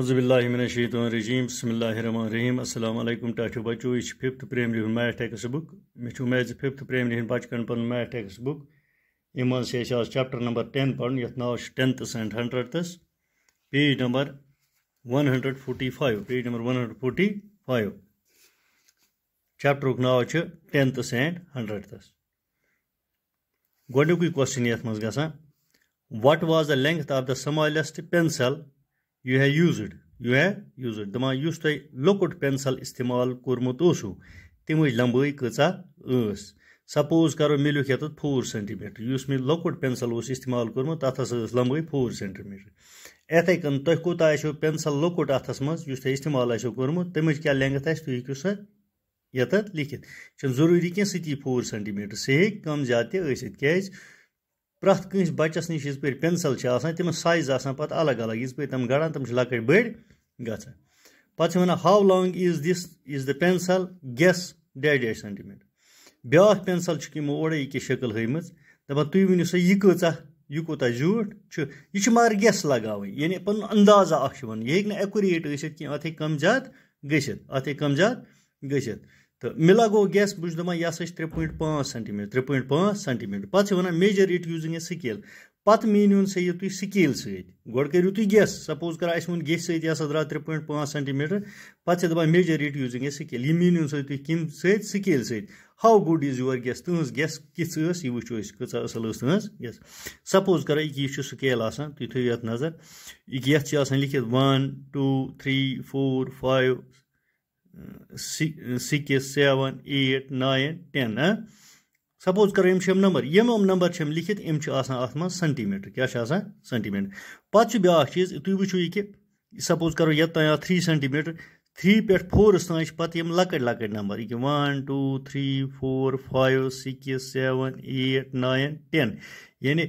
अज़बिल्लिमिनशीतरजीम बसमीम अल्लाम टाठिव बचो यह फिफ्थ प्रेमरी हूँ मैथ टेक्स बुक मे उम्मीद फिफ्थ प्रेमरी हूँ बचकन पुन मैथ टेक्स बुक से आज चैप्टर नंबर टेन पढ़ ये नाव tenths and hundredths page number one hundred forty five page number one hundred forty five chapter नाव टेंथस एंड हंड्रडस गोडुक क्वेश्चन ये मज ग what was the length of the smallest pencil you have used you have used दपान यस तु pencil pencil इस्तेमाल कोर्मुत तम लंबाई कचा सपोज करो मे लिख ये फोर सेंटीमीटर उस मे पेंसल उस इस्तेमाल कोर्मुत तथ लंबाई फोर सेंटीमीटर इथे कन तुम कूत आसो पेंसल लुकट अथस मज तुम इस्तेमाल आसो कोर्मुत तम क्या लेंगथ आ तुम हूँ सो ये लिखित जरूरी कह सी फोर सेंटीमीटर सह कम ज्यादा क्या پرٛٮ۪تھ کٲنٛسہِ بَچَس نِش یِژ پھِر پٮ۪نسَل چھِ آسان تِمَن سایز آسان پَتہٕ الگ الگ یِژ پھِر تِم گَڑان تِم چھِ لۄکٕٹۍ بٔڑۍ گژھان پَتہٕ چھِ وَنان how long is this is the pencil guess dash dash centimetre بیٛاکھ پٮ۪نسَل چھِکھ یِمو اورَے یہِ ییٚکیٛاہ شکٕل ہٲومٕژ دَپان تُہۍ ؤنِو سا یہِ کۭژاہ یہِ کوٗتاہ زیوٗٹھ چھُ یہِ چھُ مگر گٮ۪س لَگاوٕنۍ یعنی پَنُن اندازا اَکھ چھُ وَنُن یہِ ہیٚکہِ نہٕ اٮ۪کُریٹ ٲسِتھ کینٛہہ اَتھ ہیٚکہِ کَم زیادٕ گٔژھِتھ اَتھ ہیٚکہِ کَم زیادٕ گٔژھِتھ تہٕ مےٚ لگوو گیس بہٕ چھُس دَپان یہِ ہسا چھِ ترٛےٚ پویِنٛٹ پانٛژھ سینٹی میٖٹر ترٛےٚ پویِنٛٹ پانٛژھ سینٹی میٖٹر پَتہٕ چھِ وَنان measure it using a scale پَتہٕ میٖنِوُن سا یہِ تُہۍ سِکیل سۭتۍ گۄڈٕ کٔرِو تُہۍ گیس سَپوز کَران اَسہِ ووٚن گیسہِ سۭتۍ یہِ ہسا درٛاو ترٛےٚ پویِنٛٹ پانٛژھ سینٹی میٖٹر پَتہٕ چھِ دَپان measure it using a scale یہِ میٖنِوُن سا تُہۍ کَمہِ سۭتۍ سِکیل سۭتۍ how good is your guess تٕہٕنٛز گیس کِژھ ٲس یہِ وٕچھو أسۍ کۭژاہ اَصٕل ٲس تٕہٕنٛز گیس سَپوز کَران یہِ چھُ سِکیل آسان تُہۍ تھٲیِو یَتھ نظر یہِ یَتھ چھِ آسان لیٖکھِتھ one two three four five six seven eight nine ten suppose करो यम नंबर यम नंबर लिखित यम अत मे सेंटीमीटर क्या सेंटीमीटर पत् ब्या चीज तुम वो यह कि सपोज करो ये तय थ्री सेंटीमीटर थ्री पे फोरस तान पत् यम लकट लकट नंबर यह one two three four five six seven eight nine ten यानी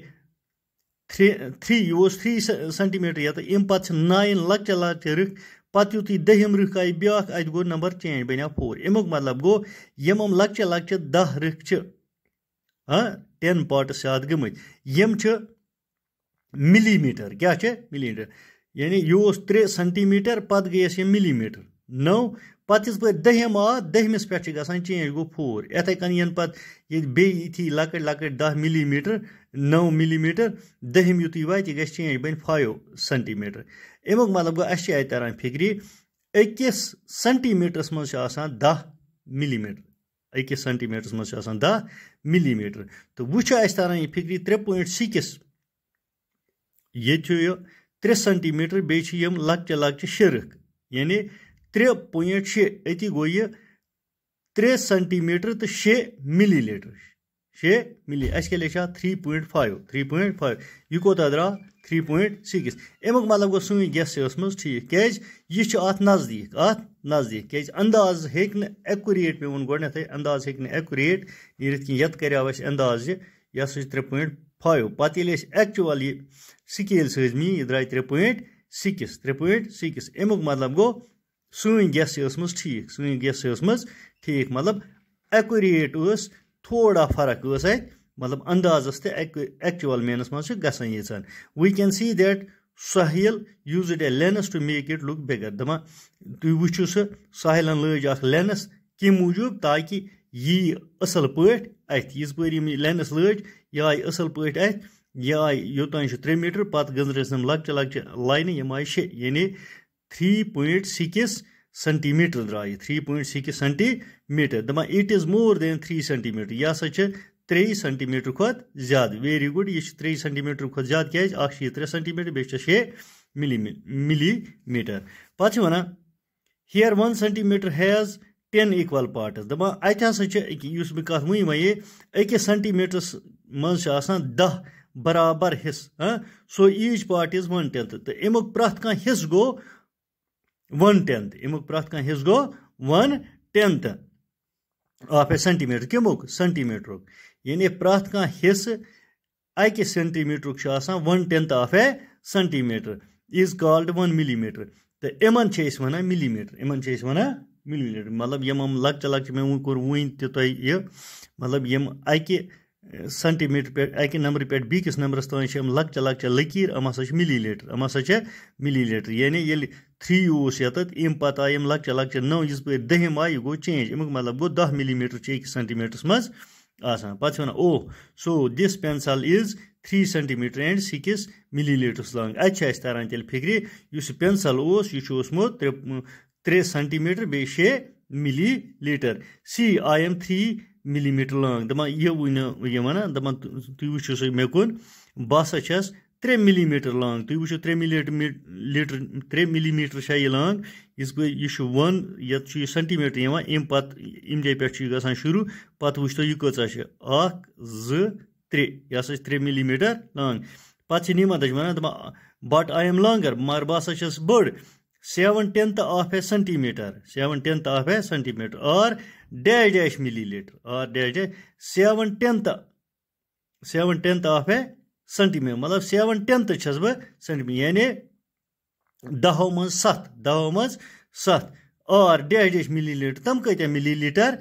थ्री थ्री यह थ्री सेंटीमीटर ये अम पे नाइन लकचे लकचे रख पत् यु दहिम रख आई ब्या अत गो नंबर चेंज बनिया फोर अमुक मतलब गो यम लकचे लकचे दह रख टेन पार्टस याद गम मिली मीटर क्या मिली मीटर यानी यह त्रे सेंटी मीटर पत् गई यह मिली मीटर नौ पत् यस पे दहिम आ दहमिस पे गसान चेंज गो फोर इथे कन यन पत् ये बेथी लकट लकट दह मिली मीटर नौ मिली मीटर दहिम युत वह यह चेंज बन फाइव सेंटी मीटर امیُک مطلب گوٚو اَسہِ چھِ اَتہِ تَران فِکرِ أکِس سٮ۪نٹی میٖٹرَس منٛز چھِ آسان دَہ مِلی میٖٹر أکِس سٮ۪نٹی میٖٹرَس منٛز چھِ آسان دَہ مِلی میٖٹر تہٕ وۄنۍ چھُ اَسہِ تَران یہِ فِکرِ ترٛےٚ پویِنٛٹ سِکِس ییٚتہِ چھُ یہِ ترٛےٚ سٮ۪نٹی میٖٹر بیٚیہِ چھِ یِم لۄکچہِ لۄکچہِ شِرک یعنی ترٛےٚ پویِنٛٹ شےٚ أتی گوٚو یہِ ترٛےٚ سٮ۪نٹی میٖٹر تہٕ شےٚ مِلی لیٖٹر شے مِلے اَسہِ کیٛاہ لیٚچھا three point five three point five یہِ کوتاہ درٛاو تھرٛی پویِنٛٹ سِکِس اَمیُک مطلب گوٚو سٲنۍ گٮ۪س ٲسمٕژ ٹھیٖک کیٛازِ یہِ چھُ اَتھ نزدیٖک اَتھ نزدیٖک کیٛازِ انداز ہیٚکہِ نہٕ ایٚکُریٹ مےٚ ووٚن گۄڈنٮ۪تھٕے انداز ہیٚکہِ نہٕ ایٚکُریٹ نیٖرِتھ کِہیٖنۍ یَتھ کَریو اَسہِ انداز یہِ یہِ ہَسا چھِ ترٛےٚ پویِنٛٹ فایِو پَتہٕ ییٚلہِ أسۍ ایٚکچُوَل یہِ سِکیل سٲزمی یہِ درٛاے ترٛےٚ پویِنٛٹ سِکِس ترٛےٚ پویِنٛٹ سِکِس اَمیُک مطلب گوٚو سٲنۍ گٮ۪س ٲسمٕژ ٹھیٖک سٲنۍ گٮ۪س ٲسمٕژ ٹھیٖک مطلب ایٚکُریٹ ٲس تھوڑا فرق ٲس اَتہِ مطلب اَندازَس تہِ اَکہِ اٮ۪کچُوَل مینَس منٛز چھِ گژھان ییٖژاہَن we can see that use it a lens to make it look bigger دَپان تُہۍ وٕچھِو سُہ ساحلَن لٲج اَکھ لینٕس کمہِ موٗجوٗب تاکہِ یی اَصٕل پٲٹھۍ اَتھِ یِژ پٲرۍ یِم یہِ لینٕس لٲج یہِ آیہِ اَصٕل پٲٹھۍ اَتھِ یہِ آیہِ یوٚتانۍ چھُ ترٛےٚ میٖٹر پَتہٕ گٔنٛزرِس یِم لۄکچہِ لۄکچہِ لاینہٕ یِم آیہِ شےٚ یعنی تھرٛی پویِنٛٹ سِکِس सेंटीमीटर द्राई थ्री पॉइंट सिक्स सेंटीमीटर दपान it is more than three centimetre यह हसा त्रे सेंटीमीटर खुद ज्यादा वेरी गुड यह त्रे सेंटीमीटर खुद ज्यादा क्या शे त्रे सेंटीमीटर बेस मिली मिली मीटर पे one here one centimetre has ten equal parts दपा अत हसा बह कत वन वे अकिस सेंटीमीटरस मं दह बराबर हिस्स so each part is one tenth तो अमुक प्रथ कह हिस्स गो वन टेंथ अमुक प्रथ कह हिस्स गो one tenth of a centimetre कमुक सेंटीमीटर यानी प्रथ कह हिस्स अकि centimetre one tenth of a centimetre is called one millimetre तो in one millimetre in one millimetre मतलब यम लकच लकच मे वो कोर वन तह मतलब यम अकि سینٹیٖمیٖٹر پٮ۪ٹھ اَکہِ نمبرٕ پٮ۪ٹھ بیٚکِس نمبرَس تانۍ چھِ یِم لۄکچہِ لۄکچہِ لٔکیٖر یِم ہَسا چھِ مِلی لیٖٹر یِم ہَسا چھِ مِلی لیٖٹر یعنی ییٚلہِ تھرٛی اوس ییٚتٮ۪تھ اَمہِ پَتہٕ آیہِ یِم لۄکچہِ لۄکچہِ نٔو یِژ پٲرۍ دٔہِم آیہِ یہِ گوٚو چینٛج اَمیُک مطلب گوٚو دَہ مِلی میٖٹر چھِ أکِس سینٹیٖمیٖٹرَس منٛز آسان پَتہٕ چھِ وَنان oh so this pencil is three centimetre and six millilitres long اَتہِ چھِ اَسہِ تَران تیٚلہِ فِکرِ یُس یہِ پٮ۪نسَل اوس یہِ چھُ اوسمُت ترٛےٚ ترٛےٚ سینٹیٖمیٖٹر بیٚیہِ شےٚ millilitre C I M three millimetre long دَپان یہِ ؤنِو یہِ وَنان دَپان تُہۍ وٕچھِو سُہ مےٚ کُن بہٕ ہَسا چھَس ترٛےٚ مِلی میٖٹر لانٛگ تُہۍ وٕچھِو ترٛےٚ مِلی لیٖٹر ترٛےٚ مِلی میٖٹر چھےٚ یہِ لانٛگ یِتھ پٲٹھۍ یہِ چھُ وَن یَتھ چھُ یہِ سٮ۪نٹی میٖٹر یِوان اَمہِ پَتہٕ اَمہِ جایہِ پٮ۪ٹھ چھُ یہِ گژھان شروٗع پَتہٕ وٕچھتو یہِ کۭژاہ چھِ اَکھ زٕ ترٛےٚ یہِ ہَسا چھِ ترٛےٚ مِلی میٖٹر لانٛگ پَتہٕ چھِ نعمتٕچ وَنان دَپان بَٹ آی ایم لانٛگر مگر بہٕ ہَسا چھَس بٔڑ seven tenth of a centimetre seven tenth of a centimetre और डैश डैश मिली लीटर और dash dash seven tenth seven tenth of a centimetre मतलब सेवन टेंथ बह सेंटीमीटर यानी दहो मज सत दहो मज सत और डैश डैश मिली लीटर तम कतिया मिली लीटर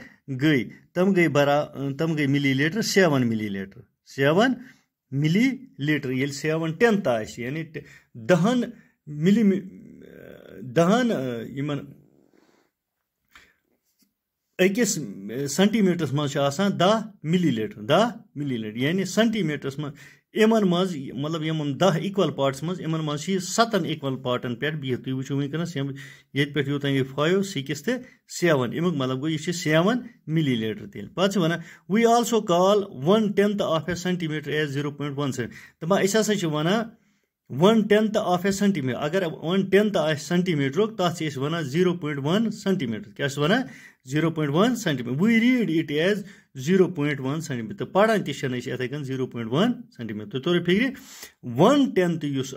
गई तम गई बरा तम गई millilitre seven millilitre seven millilitre ये सेवन टेंथ आने दहन मिली دہن یِمن أکِس سینٹی میٖٹرَس منٛز چھِ آسان دَہ مِلی لیٖٹر دَہ مِلی لیٖٹر یعنی سینٹی میٖٹرَس منٛز یِمن منٛز مطلب یِمن دَہ اِکوَل پاٹَس منٛز یِمن منٛز چھِ یہِ سَتَن اِکوَل پاٹَن پٮ۪ٹھ بِہِتھ تُہۍ وٕچھِو وٕنکیٚنَس ییٚتہِ پٮ۪ٹھ یوٚتانۍ یہِ فایِو سِکِس تہٕ سیٚوَن اَمیُک مطلب گوٚو یہِ چھِ سیٚوَن مِلی لیٖٹر تیٚلہِ پَتہٕ چھِ وَنان we also call one tenth of a centimetre as zero point one cent دَپان أسۍ ہَسا چھِ وَنان one tenth of a centimetre अगर वन टेंथ आ सेंटीमीटर तथ one zero point one centimetre क्या one zero point one centimetre we read it as zero point one centimetre तो पड़ान तन कन जीरो पॉइंट वन सेंटीमीटर तो तौर फिक्र वन टेंथ उस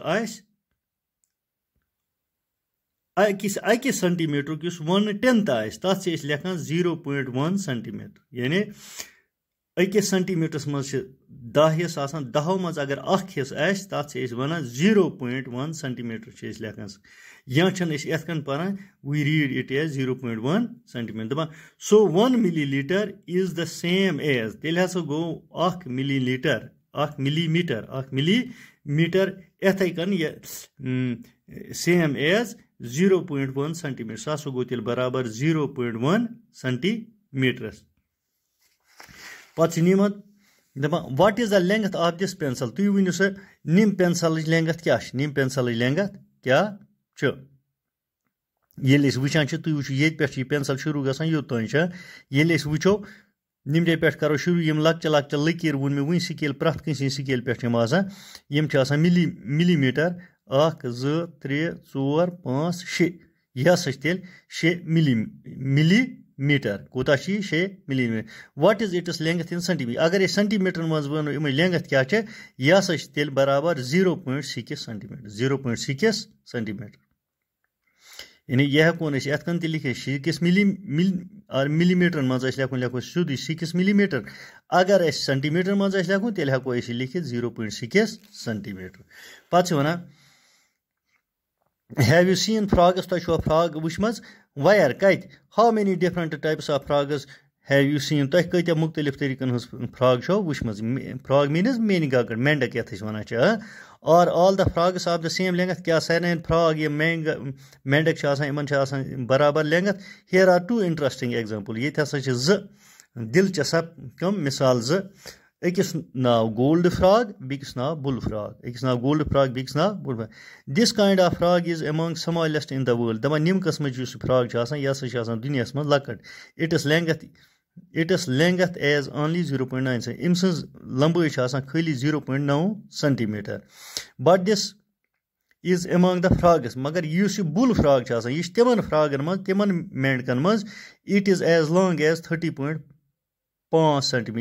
अकिस सेंटीमीटर उस वन टेंथ आत लेखान जीरो पॉइंट वन सेंटीमीटर यानी अकिस सेंटीमीटरस मज दह हिस्स आसान दहो मज अगर अख हिस्स one zero point one centimetre से लेखान या यथ कन पान we read it as zero point one centimetre दपान so one millilitre is the same as तेल हसा गो millilitre millimetre millimetre यथे कन same as zero point one centimetre सह हसा गो तेल बराबर जीरो पॉइंट वन मीटर पत् दपान what is the length of this pencil तुम वन सो निम पेंसिल लेंथ क्या निम पेंसिल लेंथ क्या ये वचान तुम वो ये पे पेंसिल शुरू ग योतान ये वो निम डे पे करो शुरू यम लकचे लकचे लकीर वो मे वन स्केल प्रथ कं स्केल पे यम मिली मिली मीटर अख जो त्रे चोर पाँच शे यह तेल शे मिली मिली मीटर कूता शे millimetre what is its length in centimetre अगर सेंटीमीटर मज वो इन लेंथ क्या यह हा तेल बराबर zero point six centimetre zero point six centimetre यानी यह हूँ अथ लिखे सिकस मिली मिल और मिली मीटर मज लिखो लिखो सीधे सिकिस मिली मीटर अगर अस सेंटीमीटर मज लिखो तेल हको लिखित जीरो पॉइंट सिकिस सेंटीमीटर पत् वन ہیو یوٗ سیٖن فراگٕس تۄہہِ چھُوا فراگ وٕچھمٕژ وَیَر کَتہِ how many different types of frogs have you seen تۄہہِ کۭتیٛاہ مُختلف طٔریٖقَن ہٕنٛز فراگ چھو وٕچھمٕژ فراگ میٖنٕز میٖنہِ گاگٕر مینٛڈَک یَتھ أسۍ وَنان چھِ are all the frogs of the same length کیٛاہ سارنٕے ہٕنٛدۍ فراگ یِم مینٛگ مینٛڈَک چھِ آسان یِمَن چھِ آسان برابر length here are two interesting example ییٚتہِ ہَسا چھِ زٕ دِلچَسپ کٕم مِثال زٕ أكس ناو گولڈ فراغ بیٚکِس ناو بول فراغ أكس ناو گولڈ فراغ بیٚکِس ناو بول فراغ This kind of frog is among smallest in the world دَپان نيم قسم یُس فراغ جاسا ياسا جاسا یہِ اسما چھِ It is length It is length as only 0.9 only zero point nine centi أمۍ سٕنٛز But this is among the frogs مگر یُس بول فراغ جاسا يش تمن یہِ چھِ تمن فراگَن منٛز It is as long as 30.5 long as تھٔٹی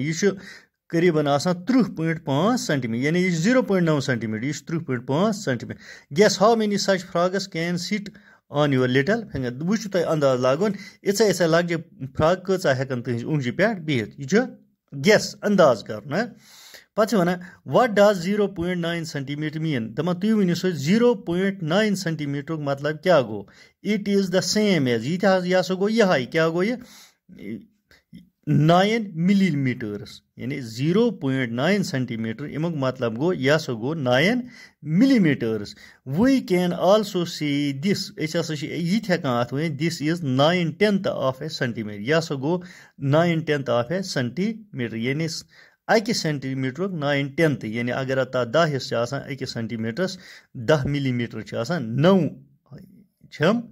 करीबन आसान त्रुह पॉइंट पाँच सेंटीमीटर यानी यह जीरो पॉइंट नौ सेंटीमीटर यह त्रुह पॉइंट पांच centimetre guess how many such frogs can sit on your little finger वो तुम अंदाज लागन इसे इसे लकजे फ्राक कचा हेकन तुज ओंगजी पे बिहत यह गेस अंदाज कर पे वन what does zero point nine centimetre mean दपा तुम वो सो जीरो पॉइंट नाइन सेंटीमीटर मतलब क्या गो it is the same as यह गो यह क्या गो यह नाइन मिली मीटर्स यानी जीरो पॉइंट नाइन सेंटीमीटर यमुक मतलब गो यह सो गो nine millimetres we can also see this as हसा ये हेकान अत वन this is nine tenth of a centimetre यह सो गो nine tenth of a centimetre यानी अकि सेंटीमीटर नाइन टेंथ यानी अगर अत दह हिस्सा अकिस सेंटीमीटरस दह मिली मीटर नौ चम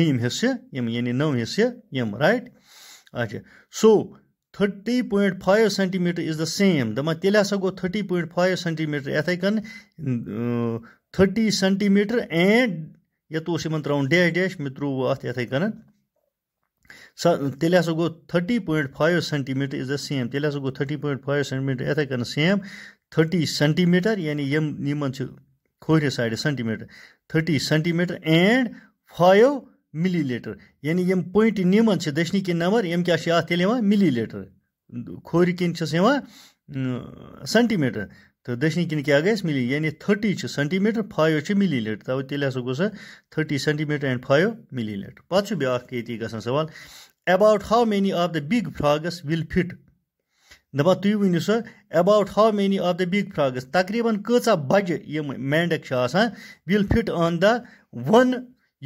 नम हिस्से यानी नौ हिस्से यम राइट अच्छा so thirty point five centimetre is the same दपा तेल हा गो थर्टी पोइंट फाइव सेंटीमीटर इथे कन थर्टी सेंटीमीटर एंड यो त्रवन डैश डैश मे त्रो अथ इन तेल हा गो thirty point five centimetre is the same तेल हा गो थर्टी पोइंट फाइव सेंटीमीटर इथे कन सेम थर्टी सेंटीमीटर यानी खोरि side centimetre thirty centimetre and five millilitre यानी यम पॉइंट से दशनी के नंबर यम क्या अत मिली लीटर खोर किन सेंटीमीटर तो दशनी किन क्या गए मिली यानी thirty centimetre five millilitre तब तेल हा ग thirty centimetre and five millilitre पत् ब्याक ये सवाल about how many of the big frogs will fit दपा तुम वो सो about how many of the big frogs तकरीबन कचा बजे ये मेंढक will fit on the one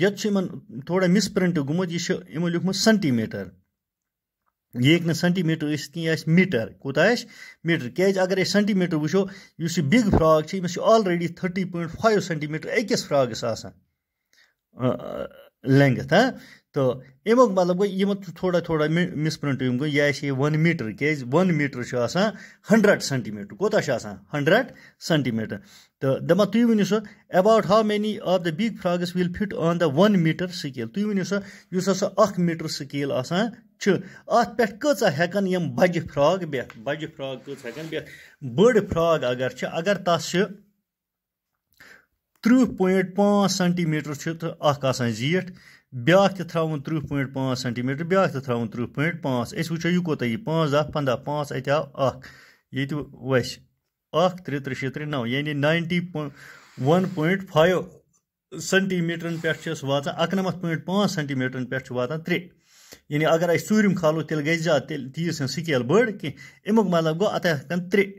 یتھ چھُ یِمن تھوڑا مِسپرنٹ گوٚمُت یہِ چھُ یِمو لیوٗکھمُت سینٹی میٖٹر یہِ ہیٚکہِ نہٕ سینٹی میٖٹر ٲسِتھ کینٛہہ یہِ آسہِ میٖٹر کوٗتاہ آسہِ میٖٹر کیٛازِ اگر أسۍ سینٹی میٖٹر وٕچھو یُس یہِ بِگ فراک چھِ أمِس چھُ آلریڈی تھٔٹی پویِنٛٹ فایِو سینٹی میٖٹر أکِس فراکَس آسان लेंथ हाँ तो यमो मतलब यमो मतलब थोड़ा थोड़ा मिसप्रिंट यम यह वन मीटर क्या वन मीटर हंड्रेड सेंटीमीटर कोता हंड्रेड सेंटीमीटर तो दपा तुम वन so about how many of the big frogs will fit on the one metre scale तुम वन सो इस हसा मीटर स्केल अत पे कच हेकन यम बज फ्राग बेथ बज फ्राग कच हेकन बेथ बड़ फ्राग अगर अगर तस تٕرٛہ پویِنٛٹ پانٛژھ سینٹی میٖٹر چھُ تہٕ اَکھ آسان زیٖٹھ بیٛاکھ تہِ تھاوُن تٕرٛہ پویِنٛٹ پانٛژھ سینٹی میٖٹر بیٛاکھ تہِ تھاوُن تٕرٛہ پویِنٛٹ پانٛژھ أسۍ وٕچھو یہِ کوٗتاہ یی پانٛژھ دَہ پنٛداہ پانٛژھ اَتہِ آو اَکھ ییٚتہِ وَسہِ اَکھ ترٛےٚ ترٛےٚ شےٚ ترٛےٚ نَو یعنی ناینٹی وَن پویِنٛٹ فایِو سینٹی میٖٹرَن پٮ۪ٹھ چھِ أسۍ واتان اَکنَمَتھ پویِنٛٹ پانٛژھ سینٹی میٖٹرَن پٮ۪ٹھ چھِ واتان ترٛےٚ یعنی اگر اَسہِ ژوٗرِم کھالو تیٚلہِ گژھِ زیادٕ تیٚلہِ تیٖژ چھَنہٕ سِکیل بٔڑ کینٛہہ اَمیُک مطلب گوٚو اَتھ ہٮ۪کَن ترٛےٚ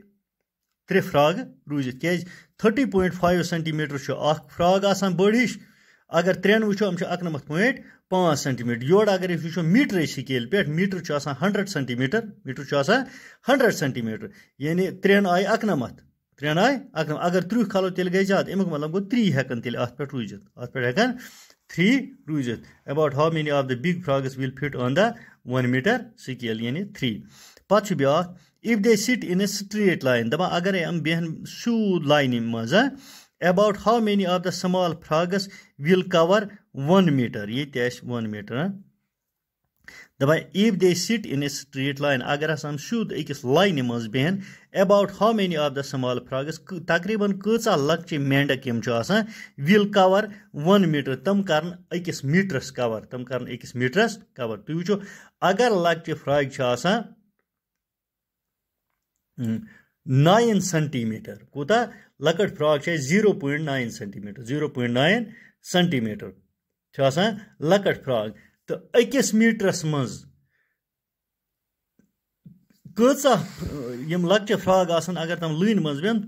ترٛےٚ فراگہٕ روٗزِتھ کیٛازِ تھٔٹی پویِنٛٹ فایِو سینٹی میٖٹر چھُ اَکھ فراگ آسان بٔڑ ہِش اگر ترٛٮ۪ن وٕچھو یِم چھِ اَکنَمَتھ پویِنٛٹ پانٛژھ سینٹی میٖٹر یورٕ اگر أسۍ وٕچھو میٖٹرٕچ سِکیل پٮ۪ٹھ میٖٹر چھُ آسان ہَنٛڈرَڈ سینٹی میٖٹر میٖٹر چھُ آسان ہَنٛڈرَڈ سینٹی میٖٹر یعنی ترٛٮ۪ن آیہِ اَکنَمَتھ ترٛٮ۪ن آیہِ اَکنَمَتھ اگر تٕرٛہ کھالو تیٚلہِ گٔے زیادٕ اَمیُک مطلب گوٚو تھرٛی ہٮ۪کَن تیٚلہِ اَتھ پٮ۪ٹھ روٗزِتھ اَتھ پٮ۪ٹھ ہٮ۪کَن تھرٛی روٗزِتھ about how many of the big frogs will fit on the one metre scale یعنی تھرٛی پَتہٕ چھُ بیٛاکھ if they sit in a straight line दपा अगर हम बेहन सिूद लाइन मज about how many are the small frogs will cover one metre ये वन मीटर दपा if they sit in a straight line अगर हम सिूद अकिस लाइन मज बेहन about how many are the small फ्रागस तकरीबन कचा लकचि मेंढक यम विल कवर वन मीटर तम कर मीटरस कवर तम कर मीटरस कवर तुम वो अगर लकचि फ्राग नाइन सेंटीमीटर कूत लकट frog zero point nine centimetre zero point nine centimetre लकट फ्राक तो अकिस मीटरस मज कचा यम फ्राक अगर तम लुन मज बेन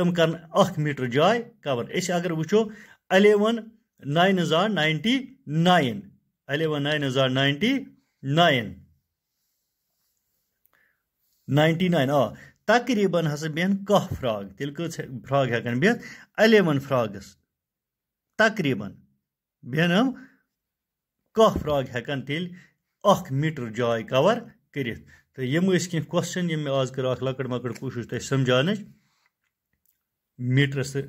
तम कर मीटर जाय कवर इस अगर वो अलेवन नाइन हजार नाइन्टी नाइन अलेवन नाइन हजार नाइन्टी नाइन नाइन्टी नाइन आ تقریٖبن ہسا بیٚہن کاہ فراگ تیٚلہِ کٔژ فراگ ہٮ۪کن بِہِتھ اَلیوَن فراگٕس تقریٖبن بیٚہن یِم کاہ فراگ ہٮ۪کن تیٚلہِ اکھ میٖٹر جاے کَوَر کٔرِتھ تہٕ یِم ٲسۍ کینٛہہ کوسچن یِم مےٚ آز کٔر اکھ لۄکٕٹ مۄکٕٹ کوٗشِش تۄہہِ سمجھاونٕچ میٖٹرَس تہٕ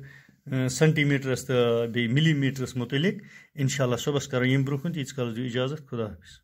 سینٹی میٖٹرَس تہٕ بیٚیہِ مِلی میٖٹرَس مُتعلِق اِنشاء اللہ صُبحس کَرو ییٚمہِ برونٛہہ کُن تیٖتِس کالَس دِیِو اِجازت خُدا حافِظ